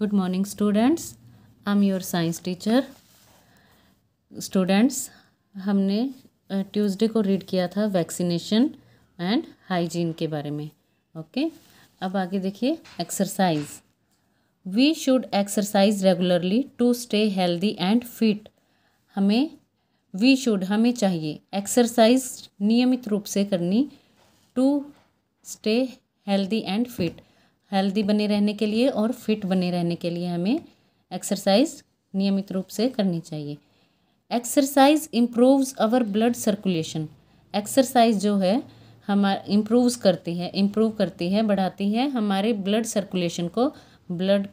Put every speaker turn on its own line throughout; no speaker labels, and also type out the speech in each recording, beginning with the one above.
good morning students i'm your science teacher students हमने Tuesday को read किया था वैक्सीनेशन एंड हाइजीन के बारे में ओके okay? अब आगे देखिए exercise we should exercise regularly to stay healthy and fit हमें वी शुड हमें चाहिए एक्सरसाइज नियमित रूप से करनी to stay healthy and fit healthy बने रहने के लिए और फिट बने रहने के लिए हमें एक्सरसाइज नियमित रूप से करनी चाहिए exercise improves our blood circulation exercise जो है हमार इम्प्रूव्स करती है इम्प्रूव करती है बढ़ाती है हमारे ब्लड सर्कुलेशन को ब्लड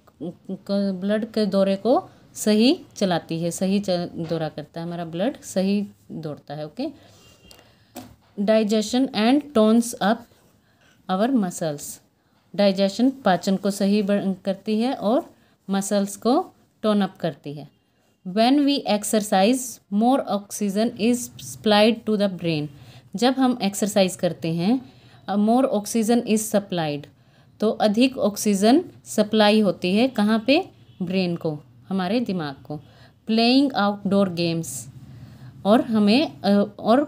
ब्लड के दौरे को सही चलाती है सही दौरा करता है हमारा ब्लड सही दौड़ता है okay digestion and tones up our muscles digestion पाचन को सही करती है और मसल्स को टोन अप करती है when we exercise more oxygen is supplied to the brain जब हम एक्सरसाइज करते हैं मोर ऑक्सीजन इज सप्लाइड तो अधिक ऑक्सीजन सप्लाई होती है कहाँ पे ब्रेन को हमारे दिमाग को प्लेइंग आउटडोर गेम्स और हमें और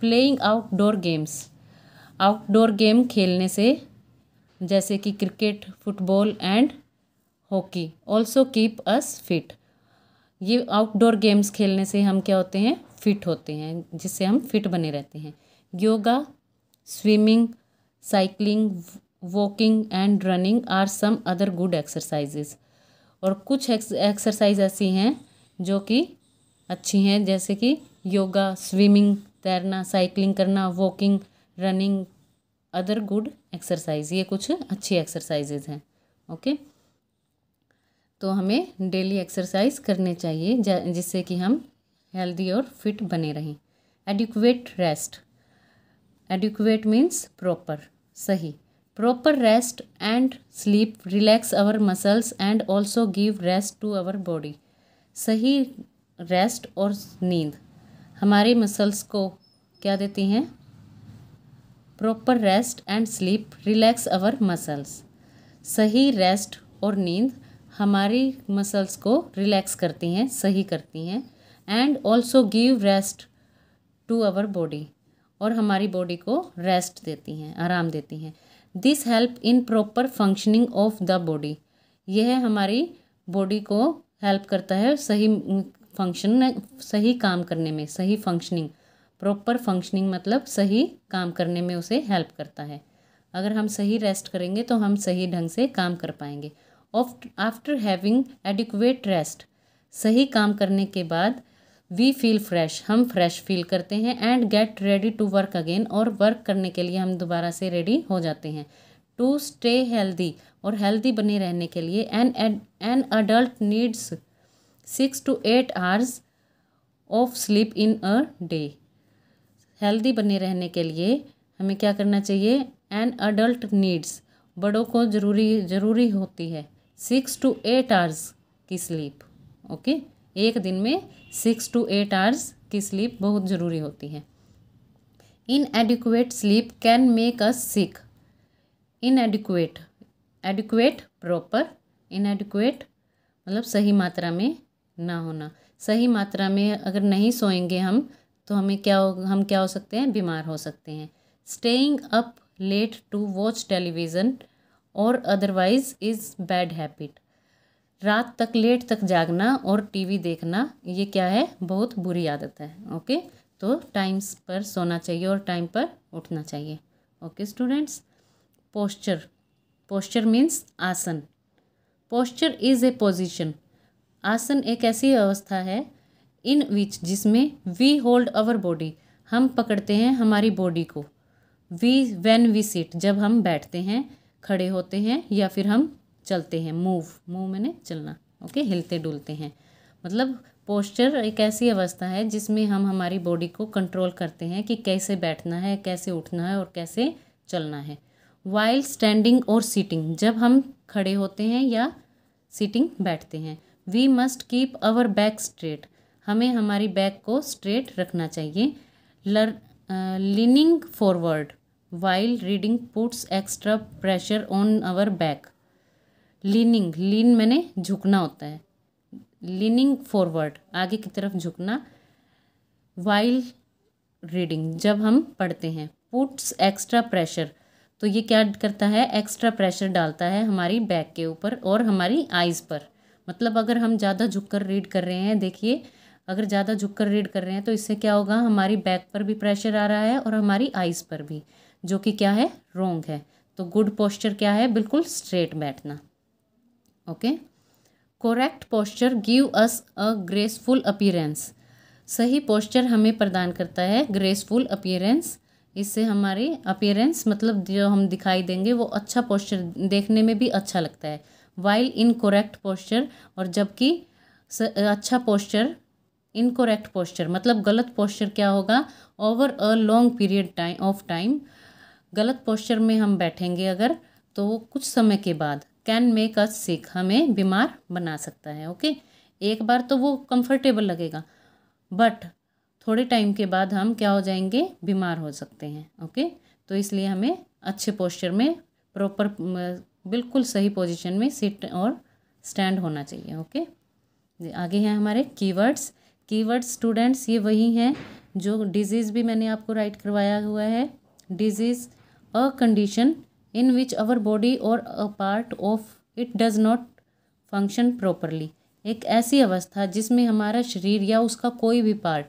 playing outdoor games outdoor game खेलने से जैसे कि cricket football and hockey also keep us fit ये आउटडोर गेम्स खेलने से हम क्या होते हैं फिट होते हैं जिससे हम फिट बने रहते हैं yoga swimming cycling walking and running are some other good exercises और कुछ एक्सरसाइज ऐसी हैं जो कि अच्छी हैं जैसे कि योगा स्विमिंग तैरना साइकिलिंग करना walking running other good exercise ये कुछ अच्छी एक्सरसाइजेज हैं ओके तो हमें डेली एक्सरसाइज करने चाहिए जिससे कि हम हेल्दी और फिट बने रहें adequate rest adequate means proper सही proper rest and sleep relax our muscles and also give rest to our body सही रेस्ट और नींद हमारे मसल्स को क्या देती हैं proper rest and sleep relax our muscles सही रेस्ट और नींद हमारी मसल्स को रिलैक्स करती हैं सही करती हैं and also give rest to our body और हमारी बॉडी को रेस्ट देती हैं आराम देती हैं this help in proper functioning of the body यह हमारी बॉडी को हेल्प करता है सही फंक्शन सही काम करने में सही फंक्शनिंग प्रॉपर फंक्शनिंग मतलब सही काम करने में उसे हेल्प करता है अगर हम सही रेस्ट करेंगे तो हम सही ढंग से काम कर पाएंगे आफ्टर हैविंग एडिकुएट रेस्ट सही काम करने के बाद वी फील फ्रेश हम फ्रेश फील करते हैं and get ready to work again और वर्क करने के लिए हम दोबारा से रेडी हो जाते हैं टू स्टे हेल्दी और हेल्दी बने रहने के लिए an an adult needs six to eight hours of sleep in a day healthy बने रहने के लिए हमें क्या करना चाहिए एन अडल्ट नीड्स बड़ों को ज़रूरी ज़रूरी होती है सिक्स टू एट आवर्स की स्लीप ओके एक दिन में सिक्स टू एट आवर्स की स्लीप बहुत ज़रूरी होती है inadequate sleep can make us sick inadequate adequate proper inadequate मतलब सही मात्रा में ना होना सही मात्रा में अगर नहीं सोएंगे हम तो हमें क्या हम क्या हो सकते हैं बीमार हो सकते हैं staying up late to watch television or otherwise is bad habit रात तक लेट तक जागना और टीवी देखना ये क्या है बहुत बुरी आदत है ओके तो टाइम्स पर सोना चाहिए और टाइम पर उठना चाहिए okay students posture posture means आसन पोस्चर इज़ ए पोजिशन आसन एक ऐसी अवस्था है इन विच जिसमें वी होल्ड अवर बॉडी हम पकड़ते हैं हमारी बॉडी को वी वैन वी सीट जब हम बैठते हैं खड़े होते हैं या फिर हम चलते हैं मूव मूव मैंने चलना ओके हिलते डुलते हैं मतलब पोस्चर एक ऐसी अवस्था है जिसमें हम हमारी बॉडी को कंट्रोल करते हैं कि कैसे बैठना है कैसे उठना है और कैसे चलना है वाइल्ड स्टैंडिंग और सीटिंग जब हम खड़े होते हैं या सीटिंग बैठते हैं we must keep our back straight हमें हमारी बैक को स्ट्रेट रखना चाहिए लर leaning forward while reading puts extra pressure on our back leaning lean मैंने झुकना होता है लीनिंग फॉरवर्ड आगे की तरफ झुकना वाइल रीडिंग जब हम पढ़ते हैं पुट्स एक्स्ट्रा प्रेशर तो ये क्या करता है एक्स्ट्रा प्रेशर डालता है हमारी बैक के ऊपर और हमारी आइज़ पर मतलब अगर हम ज़्यादा झुक कर रीड कर रहे हैं देखिए अगर ज़्यादा झुक कर रीड कर रहे हैं तो इससे क्या होगा हमारी बैक पर भी प्रेशर आ रहा है और हमारी आइज़ पर भी जो कि क्या है रोंग है तो गुड पोस्चर क्या है बिल्कुल स्ट्रेट बैठना okay correct posture give us a graceful appearance सही पोस्चर हमें प्रदान करता है ग्रेसफुल अपीरेंस इससे हमारी अपीरेंस मतलब जो हम दिखाई देंगे वो अच्छा पोस्चर देखने में भी अच्छा लगता है वाइल इन करेक्ट पोस्चर और जबकि अच्छा पोस्चर इनकोरेक्ट पोस्चर मतलब गलत पोस्चर क्या होगा over a long period time of time गलत पोस्चर में हम बैठेंगे अगर तो कुछ समय के बाद कैन मेक अस सिक हमें बीमार बना सकता है ओके एक बार तो वो कंफर्टेबल लगेगा बट थोड़े टाइम के बाद हम क्या हो जाएंगे बीमार हो सकते हैं ओके तो इसलिए हमें अच्छे पोस्चर में प्रॉपर बिल्कुल सही पोजीशन में सिट और स्टैंड होना चाहिए ओके आगे हैं हमारे कीवर्ड्स कीवर्ड स्टूडेंट्स ये वही हैं जो डिजीज़ भी मैंने आपको राइट करवाया हुआ है disease a condition in which our body or a part of it does not function properly एक ऐसी अवस्था जिसमें हमारा शरीर या उसका कोई भी पार्ट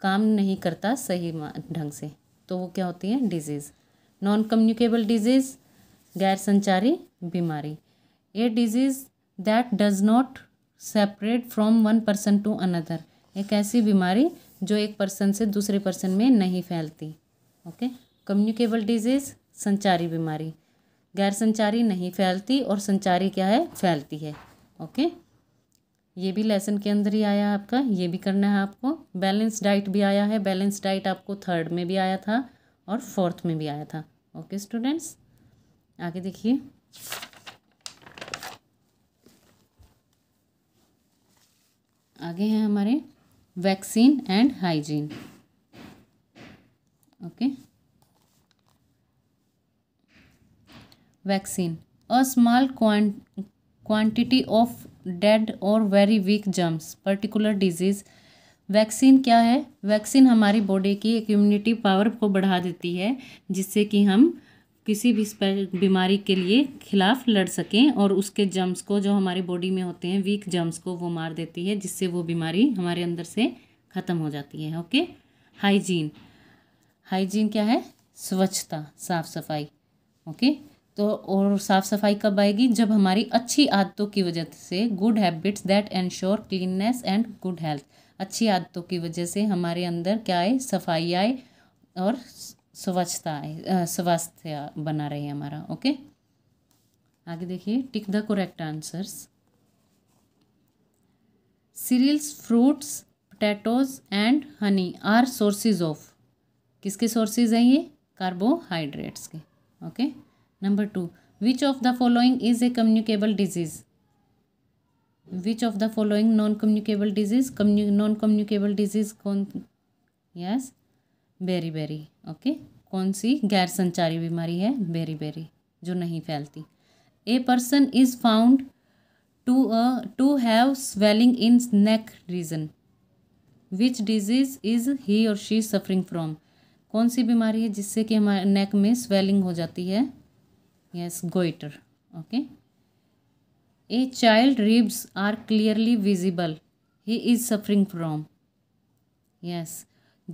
काम नहीं करता सही ढंग से तो वो क्या होती है डिजीज़ नॉन कम्युनिकेबल डिजीज़ गैर संचारी बीमारी ये disease that does not separate from one person to another एक ऐसी बीमारी जो एक पर्सन से दूसरे पर्सन में नहीं फैलती ओके कम्युनिकेबल डिजीज़ संचारी बीमारी गैर संचारी नहीं फैलती और संचारी क्या है फैलती है ओके ये भी लेसन के अंदर ही आया आपका ये भी करना है आपको बैलेंस डाइट भी आया है बैलेंस डाइट आपको थर्ड में भी आया था और फोर्थ में भी आया था ओके स्टूडेंट्स आगे देखिए आगे हैं हमारे vaccine and hygiene okay vaccine a small quantity of dead or very weak germs particular disease vaccine क्या है वैक्सीन हमारी बॉडी की एक इम्यूनिटी पावर को बढ़ा देती है जिससे कि हम किसी भी बीमारी के लिए खिलाफ लड़ सकें और उसके जम्स को जो हमारे बॉडी में होते हैं वीक जम्स को वो मार देती है जिससे वो बीमारी हमारे अंदर से ख़त्म हो जाती है ओके हाइजीन हाइजीन क्या है स्वच्छता साफ़ सफाई ओके तो और साफ़ सफाई कब आएगी जब हमारी अच्छी आदतों की वजह से good habits that ensure cleanness and good health अच्छी आदतों की वजह से हमारे अंदर क्या आए सफाई आए और स्वच्छता स्वास्थ्य बना रहे हमारा ओके आगे देखिए tick the correct answers cereals fruits potatoes and honey are sources of किसके सोर्सेज हैं ये कार्बोहाइड्रेट्स के okay number two which of the following is a communicable disease which of the following non communicable disease non communicable disease कौन yes beriberi okay कौन सी गैर संचारी बीमारी है बेरी बेरी जो नहीं फैलती a person is found to to have swelling in neck region which disease is he or she suffering from कौन सी बीमारी है जिससे कि हमारे नेक में स्वेलिंग हो जाती है yes goitre okay a child ribs are clearly visible he is suffering from yes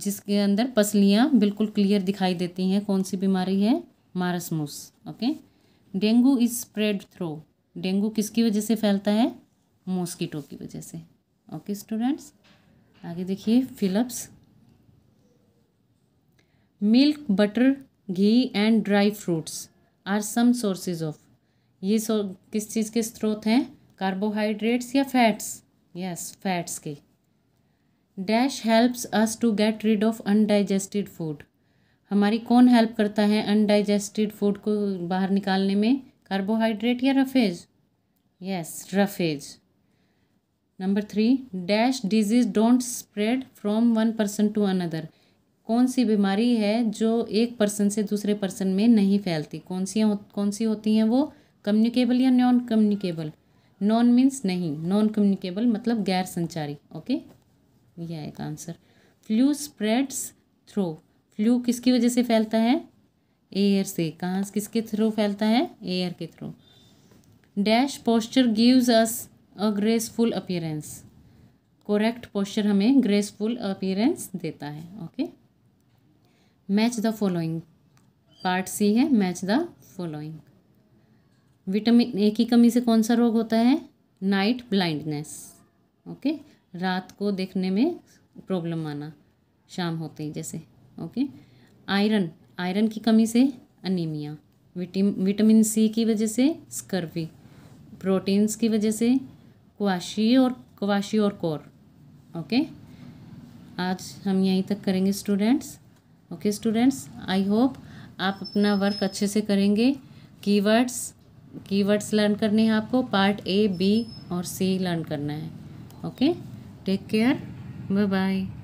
जिसके अंदर पसलियाँ बिल्कुल क्लियर दिखाई देती हैं कौन सी बीमारी है marasmus okay dengue is spread through dengue किसकी वजह से फैलता है मॉस्किटो की वजह से ओके स्टूडेंट्स आगे देखिए fill ups milk butter ghee and dry fruits are some sources of ये सो किस चीज़ के स्रोत हैं कार्बोहाइड्रेट्स या फैट्स यस yes, फैट्स के dash helps us to get rid of undigested food हमारी कौन हेल्प करता है अनडाइजेस्टिड फूड को बाहर निकालने में कार्बोहाइड्रेट या roughage yes roughage number three dash disease don't spread from one person to another कौन सी बीमारी है जो एक पर्सन से दूसरे पर्सन में नहीं फैलती कौन सी हो, कौन सी होती हैं वो कम्युनिकेबल या नॉन कम्युनिकेबल नॉन मीन्स नहीं नॉन कम्युनिकेबल मतलब गैर संचारी ओके okay? ये आएगा answer flu spreads through flu किसकी वजह से फैलता है एयर से कहाँ किसके थ्रू फैलता है एयर के through dash posture gives us a graceful appearance correct posture हमें ग्रेसफुल अपियरेंस देता है okay match the following part C है match the following vitamin A की कमी से कौन सा रोग होता है नाइट ब्लाइंडनेस ओके रात को देखने में प्रॉब्लम आना शाम होते ही जैसे ओके आयरन आयरन की कमी से अनीमिया विटामिन सी की वजह से स्कर्वी प्रोटीन्स की वजह से क्वाशी और क्वाशी और कोर ओके आज हम यहीं तक करेंगे students okay students I hope आप अपना वर्क अच्छे से करेंगे कीवर्ड्स कीवर्ड्स लर्न करने हैं आपको पार्ट ए बी और सी लर्न करना है okay okay? Take care. Bye-bye.